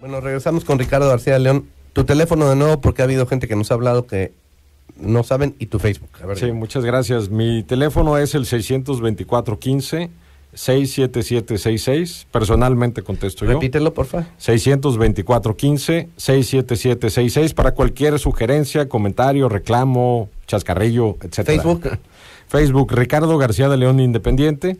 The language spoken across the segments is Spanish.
Bueno, regresamos con Ricardo García de León. Tu teléfono de nuevo porque ha habido gente que nos ha hablado que no saben y tu Facebook. Sí, muchas gracias. Mi teléfono es el 62415 67766. Personalmente contesto Repítelo, yo. Repítelo, siete 62415 67766 para cualquier sugerencia, comentario, reclamo, chascarrillo, etcétera. Facebook. Facebook Ricardo García de León Independiente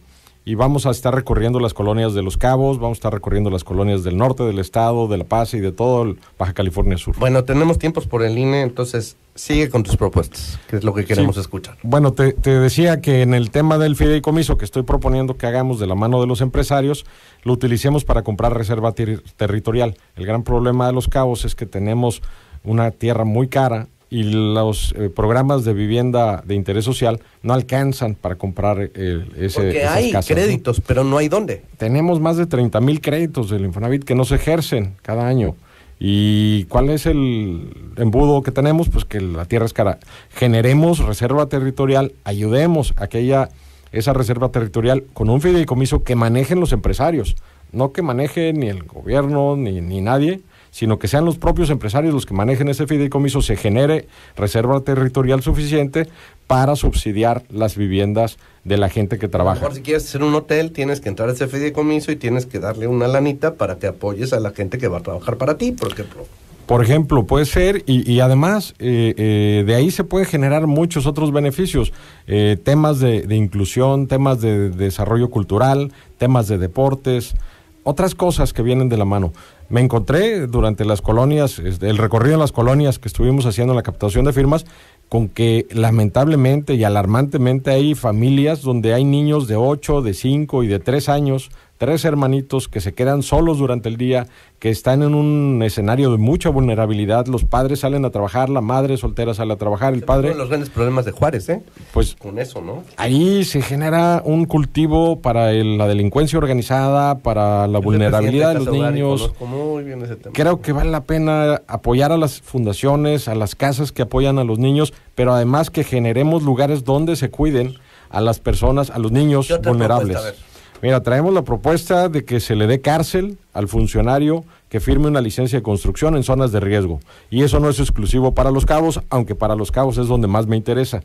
y vamos a estar recorriendo las colonias de Los Cabos, vamos a estar recorriendo las colonias del norte del estado, de La Paz y de todo el Baja California Sur. Bueno, tenemos tiempos por el INE, entonces sigue con tus propuestas, que es lo que queremos escuchar. Bueno, te, decía que en el tema del fideicomiso que estoy proponiendo que hagamos de la mano de los empresarios, lo utilicemos para comprar reserva territorial. El gran problema de Los Cabos es que tenemos una tierra muy cara y los eh, programas de vivienda de interés social no alcanzan para comprar eh, ese Porque hay créditos, pero no hay dónde. Tenemos más de 30 mil créditos del Infonavit que no se ejercen cada año. ¿Y cuál es el embudo que tenemos? Pues que la tierra es cara. Generemos reserva territorial, ayudemos a que haya esa reserva territorial con un fideicomiso que manejen los empresarios, no que maneje ni el gobierno ni nadie, sino que sean los propios empresarios los que manejen ese fideicomiso, se genere reserva territorial suficiente para subsidiar las viviendas de la gente que trabaja. si quieres hacer un hotel, tienes que entrar a ese fideicomiso y tienes que darle una lanita para que apoyes a la gente que va a trabajar para ti, por ejemplo. Por ejemplo, puede ser, y, además eh, eh, de ahí se pueden generar muchos otros beneficios, eh, temas de, inclusión, temas de desarrollo cultural, temas de deportes, otras cosas que vienen de la mano me encontré durante las colonias, este, el recorrido en las colonias que estuvimos haciendo la captación de firmas, con que lamentablemente y alarmantemente hay familias donde hay niños de 8, de 5 y de 3 años tres hermanitos que se quedan solos durante el día, que están en un escenario de mucha vulnerabilidad, los padres salen a trabajar, la madre soltera sale a trabajar, el padre... los grandes problemas de Juárez, ¿eh? Pues con eso, ¿no? Ahí se genera un cultivo para la delincuencia organizada, para la vulnerabilidad de los niños. Creo que vale la pena apoyar a las fundaciones, a las casas que apoyan a los niños, pero además que generemos lugares donde se cuiden a las personas, a los niños vulnerables. Mira, traemos la propuesta de que se le dé cárcel al funcionario que firme una licencia de construcción en zonas de riesgo. Y eso no es exclusivo para los cabos, aunque para los cabos es donde más me interesa.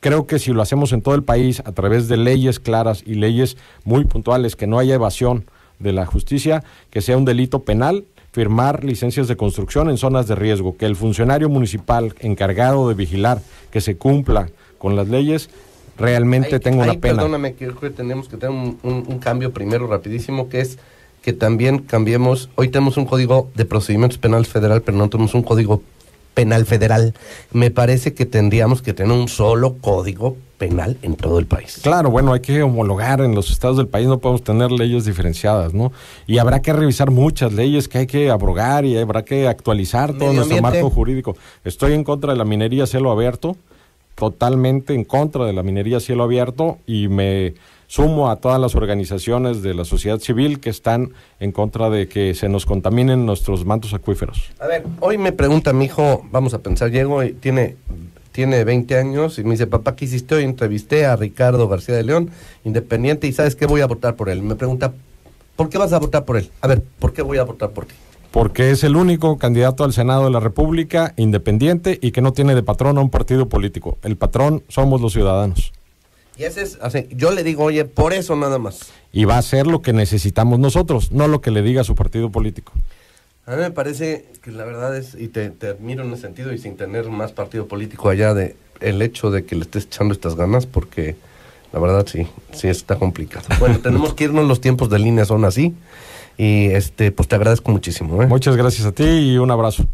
Creo que si lo hacemos en todo el país a través de leyes claras y leyes muy puntuales, que no haya evasión de la justicia, que sea un delito penal firmar licencias de construcción en zonas de riesgo, que el funcionario municipal encargado de vigilar que se cumpla con las leyes realmente tengo una pena. Perdóname, que, que tenemos que tener un, cambio primero rapidísimo, que es que también cambiemos, hoy tenemos un código de procedimientos penales federal, pero no tenemos un código penal federal. Me parece que tendríamos que tener un solo código penal en todo el país. Claro, bueno, hay que homologar en los estados del país, no podemos tener leyes diferenciadas, ¿no? Y habrá que revisar muchas leyes que hay que abrogar y habrá que actualizar todo nuestro marco jurídico. Estoy en contra de la minería cielo abierto, totalmente en contra de la minería cielo abierto y me sumo a todas las organizaciones de la sociedad civil que están en contra de que se nos contaminen nuestros mantos acuíferos. A ver, hoy me pregunta mi hijo, vamos a pensar, llego tiene, tiene 20 años y me dice, papá, ¿qué hiciste hoy? Entrevisté a Ricardo García de León, independiente, y sabes que voy a votar por él. Me pregunta, ¿por qué vas a votar por él? A ver, ¿por qué voy a votar por ti? porque es el único candidato al Senado de la República independiente y que no tiene de patrón a un partido político. El patrón somos los ciudadanos. Y ese es, así, yo le digo, oye, por eso nada más. Y va a ser lo que necesitamos nosotros, no lo que le diga su partido político. A mí me parece que la verdad es, y te, te admiro en ese sentido, y sin tener más partido político allá, de el hecho de que le estés echando estas ganas, porque la verdad sí, sí está complicado. Bueno, tenemos que irnos, los tiempos de línea son así. Y este, pues te agradezco muchísimo. ¿eh? Muchas gracias a ti y un abrazo.